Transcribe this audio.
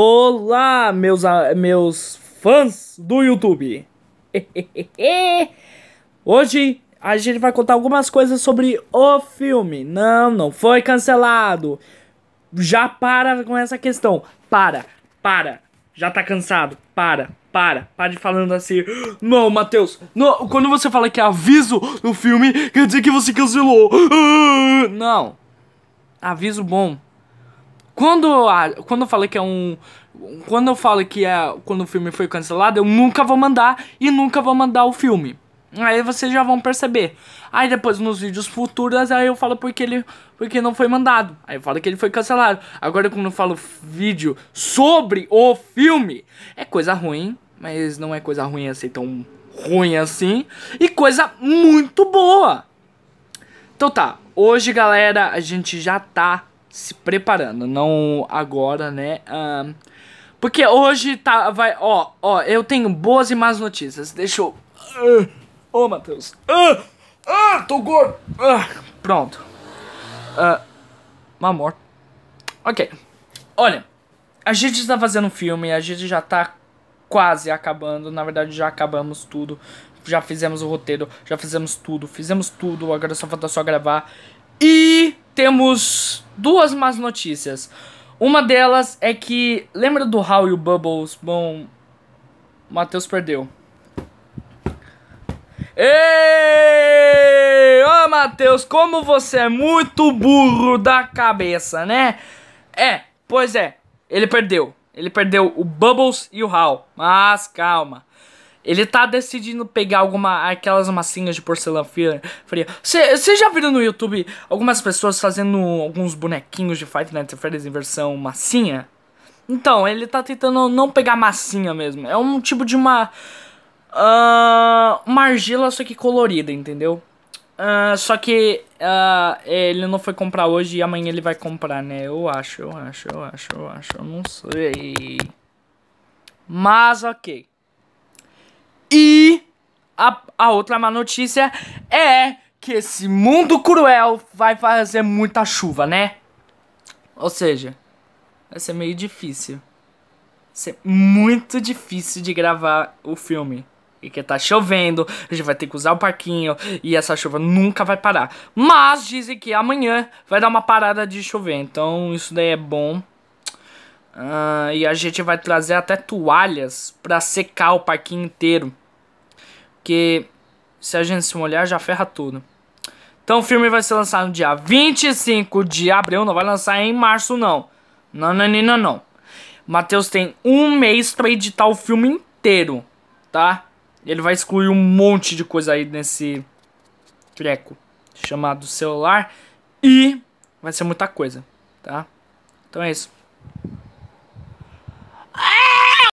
Olá, meus, meus fãs do YouTube! Hoje a gente vai contar algumas coisas sobre o filme. Não, não foi cancelado. Já para com essa questão. Para, para. Já tá cansado. Para, para. Para de falando assim. Não, Matheus. Não, quando você fala que é aviso no filme, quer dizer que você cancelou. Não. Aviso bom quando, quando eu falo que é um. Quando eu falo que é. Quando o filme foi cancelado, eu nunca vou mandar e nunca vou mandar o filme. Aí vocês já vão perceber. Aí depois nos vídeos futuros, aí eu falo porque ele porque não foi mandado. Aí eu falo que ele foi cancelado. Agora, quando eu falo vídeo sobre o filme, é coisa ruim, mas não é coisa ruim assim tão ruim assim. E coisa muito boa. Então tá, hoje galera, a gente já tá se preparando, não agora, né? Um, porque hoje tá, vai, ó, ó, eu tenho boas e más notícias. Deixa eu... Ô, uh, oh, Matheus. Ah, uh, uh, tô gordo. Ah, pronto. Uh, ah, mamor. Ok. Olha, a gente está fazendo um filme, a gente já tá quase acabando. Na verdade, já acabamos tudo. Já fizemos o roteiro, já fizemos tudo, fizemos tudo. Agora só falta só gravar. E temos duas más notícias. Uma delas é que. Lembra do Hal e o Bubbles? Bom. O Matheus perdeu. Ei! Ô, oh, Matheus, como você é muito burro da cabeça, né? É, pois é, ele perdeu. Ele perdeu o Bubbles e o Hal. Mas calma. Ele tá decidindo pegar alguma aquelas massinhas de porcelana fria. Você já viu no YouTube algumas pessoas fazendo alguns bonequinhos de Fight Night Freddy's em versão massinha? Então, ele tá tentando não pegar massinha mesmo. É um tipo de uma. Uh, uma argila, só que colorida, entendeu? Uh, só que uh, ele não foi comprar hoje e amanhã ele vai comprar, né? Eu acho, eu acho, eu acho, eu acho, eu não sei. Mas ok. E a, a outra má notícia é que esse mundo cruel vai fazer muita chuva, né? Ou seja, vai ser meio difícil. Vai ser muito difícil de gravar o filme. Porque tá chovendo, a gente vai ter que usar o parquinho e essa chuva nunca vai parar. Mas dizem que amanhã vai dar uma parada de chover, então isso daí é bom. Uh, e a gente vai trazer até toalhas para secar o parquinho inteiro. Porque se a gente se molhar, já ferra tudo. Então o filme vai ser lançado no dia 25 de abril, não vai lançar em março não. Não, não, não, não. não. Matheus tem um mês para editar o filme inteiro, tá? Ele vai excluir um monte de coisa aí nesse treco chamado celular e vai ser muita coisa, tá? Então é isso.